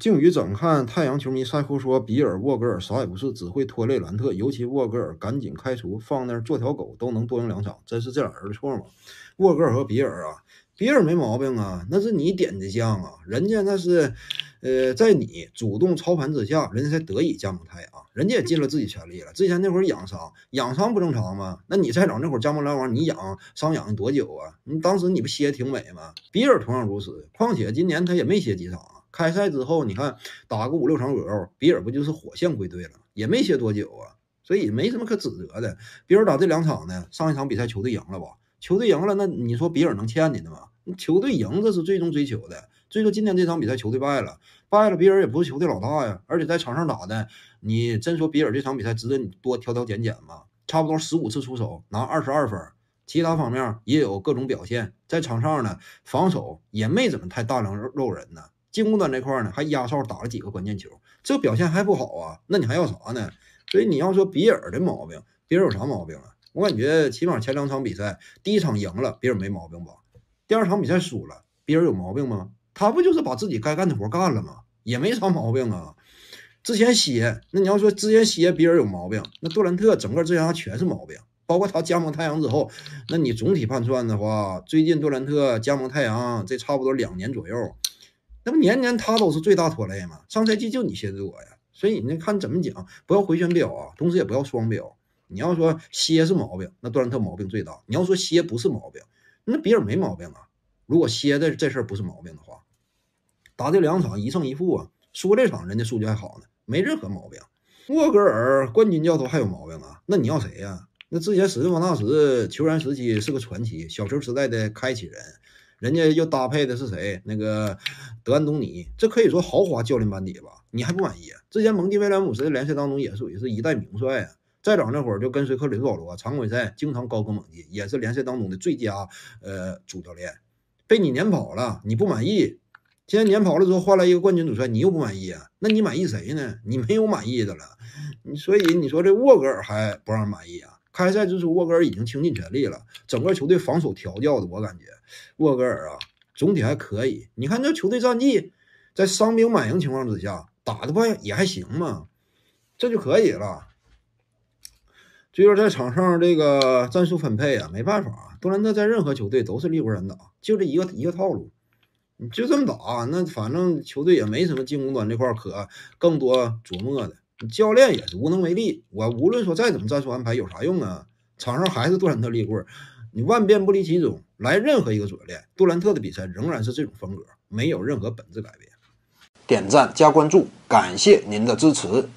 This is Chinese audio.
靖宇，怎么看太阳球迷赛后说比尔沃格尔啥也不是，只会拖累兰特。尤其沃格尔，赶紧开除，放那儿做条狗都能多赢两场。真是这俩人的错吗？沃格尔和比尔啊，比尔没毛病啊，那是你点的将啊。人家那是，呃，在你主动操盘之下，人家才得以加盟太阳，人家也尽了自己全力了。之前那会儿养伤，养伤不正常吗？那你再早那会儿加盟篮网，你养伤养了多久啊？你当时你不歇挺美吗？比尔同样如此。况且今年他也没歇几场。开赛之后，你看打个五六场左右，比尔不就是火线归队了也没歇多久啊，所以没什么可指责的。比尔打这两场呢，上一场比赛球队赢了吧？球队赢了，那你说比尔能欠你的吗？球队赢这是最终追求的。以说今天这场比赛球队败了，败了，比尔也不是球队老大呀，而且在场上打的，你真说比尔这场比赛值得你多挑挑拣拣吗？差不多十五次出手拿二十二分，其他方面也有各种表现，在场上呢，防守也没怎么太大量漏人呢。进攻端这块儿呢，还压哨打了几个关键球，这表现还不好啊？那你还要啥呢？所以你要说比尔的毛病，比尔有啥毛病啊？我感觉起码前两场比赛，第一场赢了，比尔没毛病吧？第二场比赛输了，比尔有毛病吗？他不就是把自己该干的活干了吗？也没啥毛病啊。之前歇，那你要说之前歇，比尔有毛病，那杜兰特整个之前全是毛病，包括他加盟太阳之后，那你总体判断的话，最近杜兰特加盟太阳这差不多两年左右。那不年年他都是最大拖累吗？上赛季就你歇着我呀，所以你那看怎么讲，不要回旋镖啊，同时也不要双标。你要说歇是毛病，那杜兰特毛病最大；你要说歇不是毛病，那比尔没毛病啊。如果歇的这事儿不是毛病的话，打这两场一胜一负啊，输这场人家数据还好呢，没任何毛病。沃格尔冠军教头还有毛病啊？那你要谁呀？那之前史蒂夫纳什球员时期是个传奇，小球时代的开启人。人家又搭配的是谁？那个德安东尼，这可以说豪华教练班底吧？你还不满意？之前蒙蒂威廉姆斯的联赛当中也属于是一代名帅啊，再早那会儿就跟随克里孙保罗，常规赛经常高歌猛进，也是联赛当中的最佳呃主教练，被你撵跑了，你不满意。现在撵跑了之后换来一个冠军主帅，你又不满意啊？那你满意谁呢？你没有满意的了，你所以你说这沃格尔还不让人满意啊？开赛之初，沃格尔已经倾尽全力了。整个球队防守调教的，我感觉沃格尔啊，总体还可以。你看这球队战绩，在伤兵满营情况之下，打的不也还行吗？这就可以了。就是在场上这个战术分配啊，没办法，杜兰特在任何球队都是立国人打，就这一个一个套路，你就这么打，那反正球队也没什么进攻端这块可更多琢磨的。教练也是无能为力。我无论说再怎么战术安排，有啥用啊？场上还是杜兰特立棍儿。你万变不离其宗，来任何一个主教练，杜兰特的比赛仍然是这种风格，没有任何本质改变。点赞加关注，感谢您的支持。